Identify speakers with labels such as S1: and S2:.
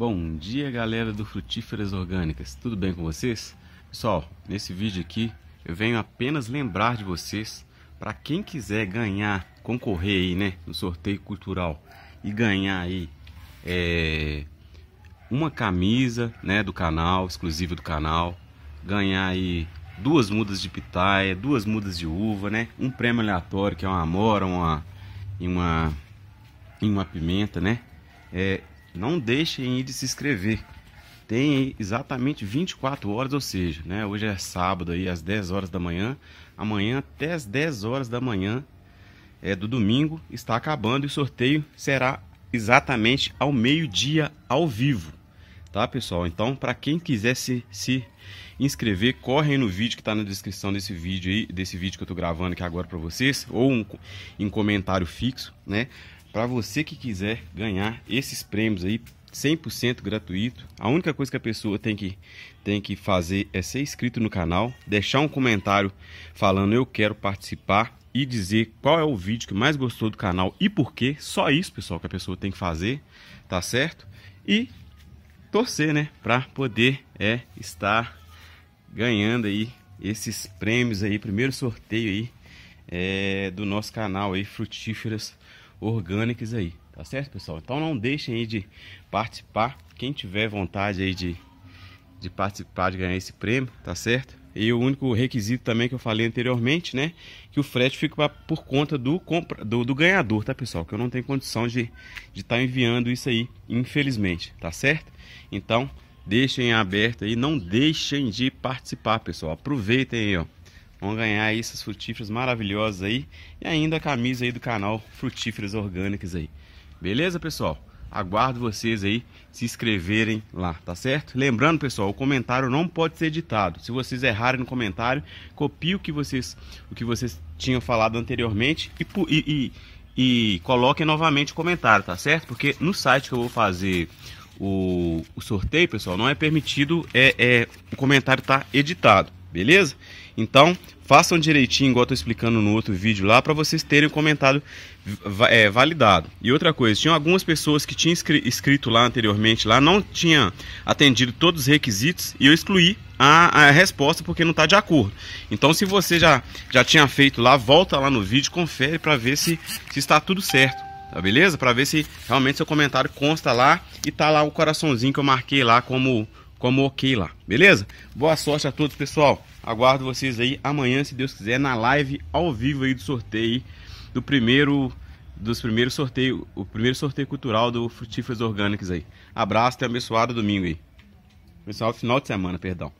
S1: Bom dia galera do Frutíferas Orgânicas, tudo bem com vocês? Pessoal, nesse vídeo aqui eu venho apenas lembrar de vocês para quem quiser ganhar, concorrer aí né, no sorteio cultural e ganhar aí é, uma camisa né, do canal, exclusiva do canal, ganhar aí duas mudas de pitaia, duas mudas de uva, né, um prêmio aleatório que é uma amora uma, e, uma, e uma pimenta, né? É, não deixem de se inscrever. Tem exatamente 24 horas, ou seja, né, hoje é sábado aí às 10 horas da manhã, amanhã até às 10 horas da manhã é, do domingo está acabando e o sorteio será exatamente ao meio-dia ao vivo, tá pessoal? Então, para quem quiser se, se inscrever, correm no vídeo que está na descrição desse vídeo aí, desse vídeo que eu estou gravando aqui agora para vocês, ou um, em comentário fixo, né? para você que quiser ganhar esses prêmios aí 100% gratuito. A única coisa que a pessoa tem que, tem que fazer é ser inscrito no canal, deixar um comentário falando eu quero participar e dizer qual é o vídeo que mais gostou do canal e por quê. Só isso, pessoal, que a pessoa tem que fazer, tá certo? E torcer, né, para poder é estar ganhando aí esses prêmios aí, primeiro sorteio aí é, do nosso canal aí Frutíferas orgânicas aí, tá certo, pessoal? Então não deixem aí de participar, quem tiver vontade aí de, de participar, de ganhar esse prêmio, tá certo? E o único requisito também que eu falei anteriormente, né? Que o frete fica por conta do, compra, do, do, ganhador, tá pessoal? Que eu não tenho condição de estar de tá enviando isso aí, infelizmente, tá certo? Então, deixem aberto aí, não deixem de participar, pessoal. Aproveitem aí, ó. Vão ganhar aí essas frutíferas maravilhosas aí. E ainda a camisa aí do canal Frutíferas Orgânicas aí. Beleza, pessoal? Aguardo vocês aí se inscreverem lá, tá certo? Lembrando, pessoal, o comentário não pode ser editado. Se vocês errarem no comentário, copie o que vocês, o que vocês tinham falado anteriormente e, e, e, e coloquem novamente o comentário, tá certo? Porque no site que eu vou fazer o, o sorteio, pessoal, não é permitido, é, é o comentário tá editado beleza? Então, façam direitinho, igual eu tô explicando no outro vídeo lá, para vocês terem comentado é, validado. E outra coisa, tinha algumas pessoas que tinham escrito lá anteriormente, lá não tinha atendido todos os requisitos e eu excluí a, a resposta porque não está de acordo. Então, se você já, já tinha feito lá, volta lá no vídeo, confere para ver se, se está tudo certo tá beleza? Para ver se realmente seu comentário consta lá e tá lá o coraçãozinho que eu marquei lá como como ok lá, beleza? Boa sorte a todos, pessoal. Aguardo vocês aí amanhã, se Deus quiser, na live ao vivo aí do sorteio aí, do primeiro dos primeiros sorteio, o primeiro sorteio cultural do Frutíferas Orgânicas aí. Abraço, e abençoado domingo aí. Pessoal, final de semana, perdão.